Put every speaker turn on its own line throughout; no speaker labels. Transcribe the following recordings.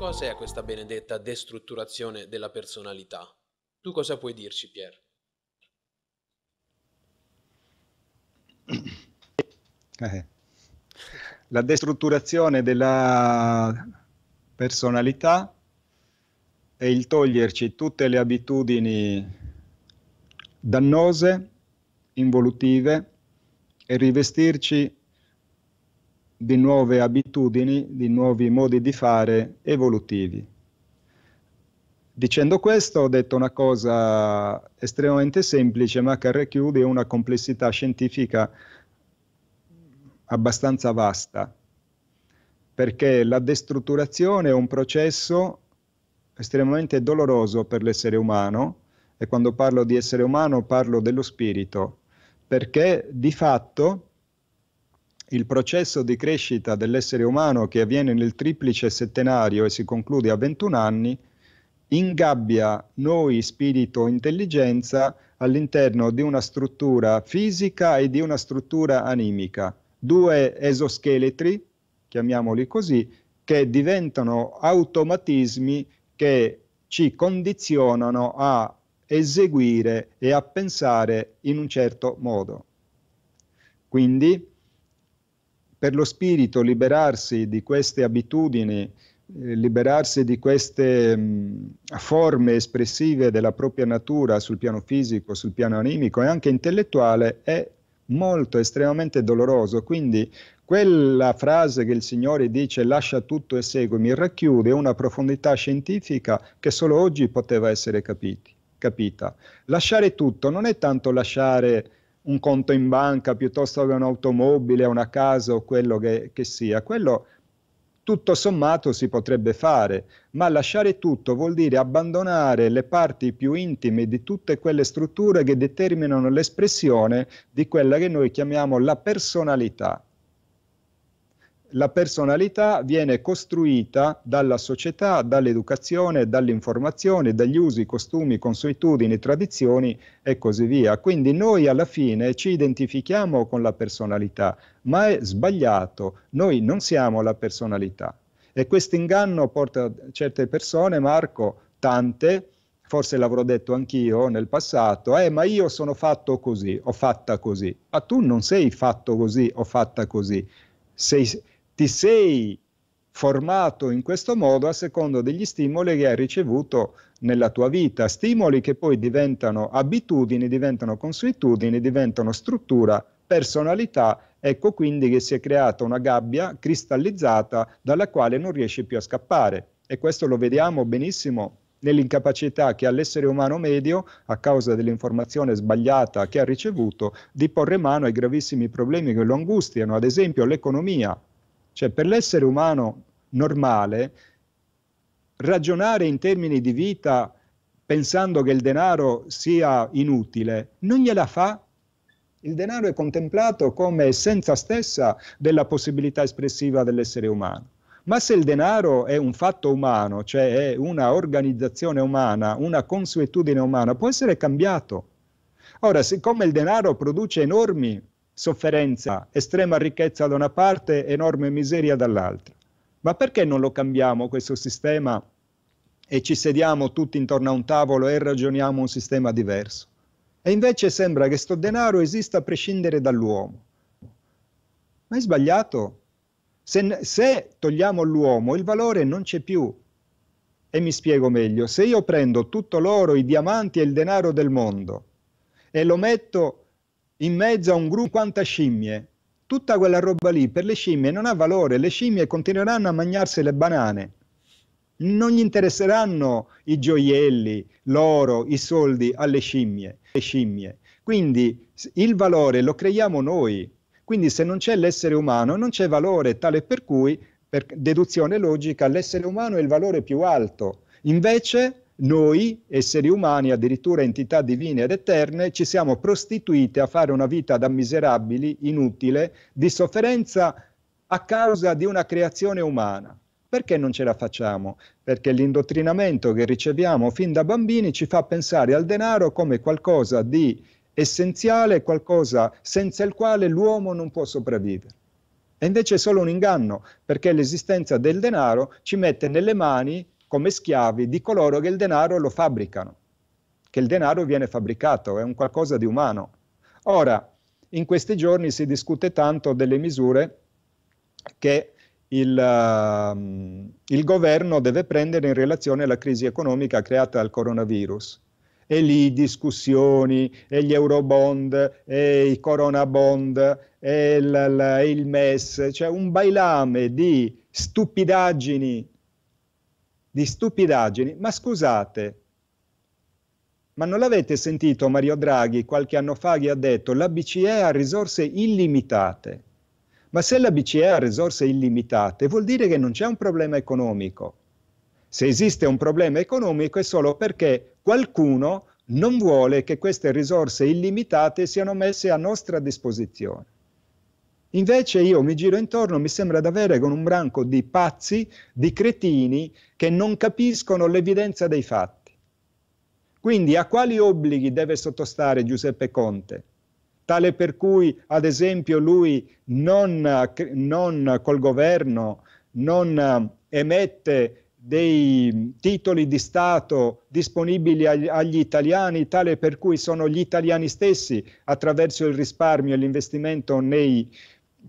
cos'è questa benedetta destrutturazione della personalità? Tu cosa puoi dirci, Pier? Eh. La destrutturazione della personalità è il toglierci tutte le abitudini dannose, involutive e rivestirci di nuove abitudini, di nuovi modi di fare evolutivi. Dicendo questo ho detto una cosa estremamente semplice ma che racchiude una complessità scientifica abbastanza vasta, perché la destrutturazione è un processo estremamente doloroso per l'essere umano e quando parlo di essere umano parlo dello spirito, perché di fatto il processo di crescita dell'essere umano che avviene nel triplice settenario e si conclude a 21 anni, ingabbia noi spirito intelligenza all'interno di una struttura fisica e di una struttura animica, due esoscheletri, chiamiamoli così, che diventano automatismi che ci condizionano a eseguire e a pensare in un certo modo. Quindi per lo spirito liberarsi di queste abitudini, eh, liberarsi di queste mm, forme espressive della propria natura sul piano fisico, sul piano animico e anche intellettuale è molto estremamente doloroso. Quindi quella frase che il Signore dice lascia tutto e seguimi racchiude una profondità scientifica che solo oggi poteva essere capiti, capita. Lasciare tutto non è tanto lasciare un conto in banca piuttosto che un'automobile, una casa o quello che, che sia. Quello tutto sommato si potrebbe fare, ma lasciare tutto vuol dire abbandonare le parti più intime di tutte quelle strutture che determinano l'espressione di quella che noi chiamiamo la personalità la personalità viene costruita dalla società, dall'educazione, dall'informazione, dagli usi, costumi, consuetudini, tradizioni e così via. Quindi noi alla fine ci identifichiamo con la personalità, ma è sbagliato, noi non siamo la personalità. E questo inganno porta certe persone, Marco, tante, forse l'avrò detto anch'io nel passato, eh, ma io sono fatto così, ho fatta così, ma tu non sei fatto così ho fatta così. Sei, ti sei formato in questo modo a secondo degli stimoli che hai ricevuto nella tua vita, stimoli che poi diventano abitudini, diventano consuetudini, diventano struttura, personalità, ecco quindi che si è creata una gabbia cristallizzata dalla quale non riesci più a scappare e questo lo vediamo benissimo nell'incapacità che ha l'essere umano medio, a causa dell'informazione sbagliata che ha ricevuto, di porre mano ai gravissimi problemi che lo angustiano, ad esempio l'economia, cioè per l'essere umano normale ragionare in termini di vita pensando che il denaro sia inutile non gliela fa il denaro è contemplato come essenza stessa della possibilità espressiva dell'essere umano. Ma se il denaro è un fatto umano, cioè è una organizzazione umana, una consuetudine umana, può essere cambiato. Ora, siccome il denaro produce enormi sofferenza, ah. estrema ricchezza da una parte, enorme miseria dall'altra. Ma perché non lo cambiamo questo sistema e ci sediamo tutti intorno a un tavolo e ragioniamo un sistema diverso? E invece sembra che sto denaro esista a prescindere dall'uomo. Ma è sbagliato. Se, se togliamo l'uomo, il valore non c'è più. E mi spiego meglio, se io prendo tutto l'oro, i diamanti e il denaro del mondo e lo metto in mezzo a un gruppo di 50 scimmie. Tutta quella roba lì per le scimmie non ha valore, le scimmie continueranno a mangiarsi le banane. Non gli interesseranno i gioielli, l'oro, i soldi alle scimmie. Le scimmie. Quindi il valore lo creiamo noi. Quindi se non c'è l'essere umano non c'è valore, tale per cui, per deduzione logica, l'essere umano è il valore più alto. Invece noi, esseri umani, addirittura entità divine ed eterne, ci siamo prostituite a fare una vita da miserabili, inutile, di sofferenza a causa di una creazione umana. Perché non ce la facciamo? Perché l'indottrinamento che riceviamo fin da bambini ci fa pensare al denaro come qualcosa di essenziale, qualcosa senza il quale l'uomo non può sopravvivere. E invece è solo un inganno, perché l'esistenza del denaro ci mette nelle mani come schiavi di coloro che il denaro lo fabbricano, che il denaro viene fabbricato, è un qualcosa di umano. Ora, in questi giorni si discute tanto delle misure che il, uh, il, governo deve prendere in relazione alla crisi economica creata dal coronavirus. E lì discussioni, e gli euro bond, e i corona bond, e il, il MES, cioè un bailame di stupidaggini di stupidaggini. Ma scusate, ma non l'avete sentito Mario Draghi qualche anno fa che ha detto la BCE ha risorse illimitate? Ma se la BCE ha risorse illimitate vuol dire che non c'è un problema economico. Se esiste un problema economico è solo perché qualcuno non vuole che queste risorse illimitate siano messe a nostra disposizione. Invece io mi giro intorno, mi sembra di avere con un branco di pazzi, di cretini che non capiscono l'evidenza dei fatti. Quindi a quali obblighi deve sottostare Giuseppe Conte? Tale per cui, ad esempio, lui non, non col governo, non eh, emette dei titoli di Stato disponibili agli, agli, italiani, tale per cui sono gli italiani stessi, attraverso il risparmio e l'investimento nei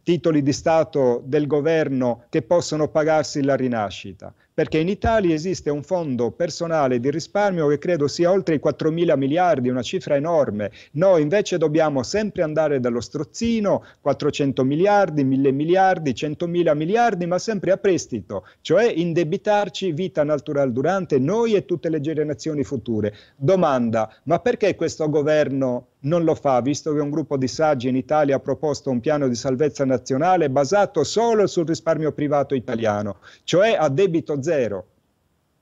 titoli di Stato del governo che possono pagarsi la rinascita perché in Italia esiste un fondo personale di risparmio che credo sia oltre i 4 mila miliardi, una cifra enorme. Noi invece dobbiamo sempre andare dallo strozzino, 400 miliardi, 1000 miliardi, 100 mila miliardi, ma sempre a prestito, cioè indebitarci vita natural durante noi e tutte le generazioni future. Domanda, ma perché questo governo non lo fa, visto che un gruppo di saggi in Italia ha proposto un piano di salvezza nazionale basato solo sul risparmio privato italiano, cioè a debito zero? zero.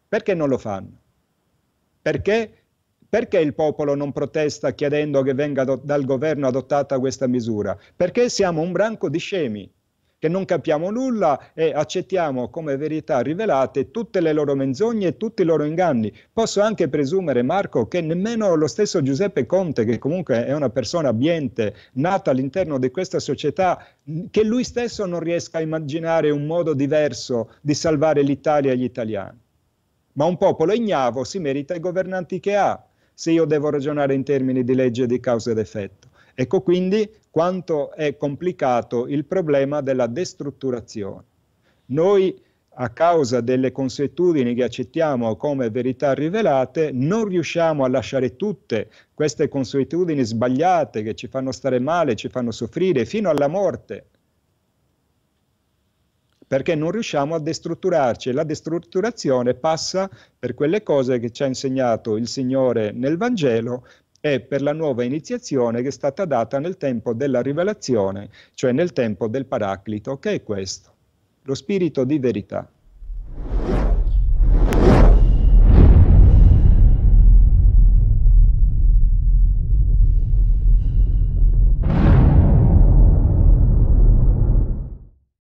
Perché non lo fanno? Perché, perché il popolo non protesta chiedendo che venga dal governo adottata questa misura? Perché siamo un branco di scemi che non capiamo nulla e accettiamo come verità rivelate tutte le loro menzogne e tutti i loro inganni. Posso anche presumere, Marco, che nemmeno lo stesso Giuseppe Conte, che comunque è una persona ambiente, nata all'interno di questa società, che lui stesso non riesca a immaginare un modo diverso di salvare l'Italia e gli italiani. Ma un popolo ignavo si merita i governanti che ha, se io devo ragionare in termini di legge di causa ed effetto. Ecco quindi quanto è complicato il problema della destrutturazione. Noi, a causa delle consuetudini che accettiamo come verità rivelate, non riusciamo a lasciare tutte queste consuetudini sbagliate che ci fanno stare male, ci fanno soffrire fino alla morte perché non riusciamo a destrutturarci. La destrutturazione passa per quelle cose che ci ha insegnato il Signore nel Vangelo, e per la nuova iniziazione che è stata data nel tempo della rivelazione, cioè nel tempo del Paraclito, che è questo, lo spirito di verità.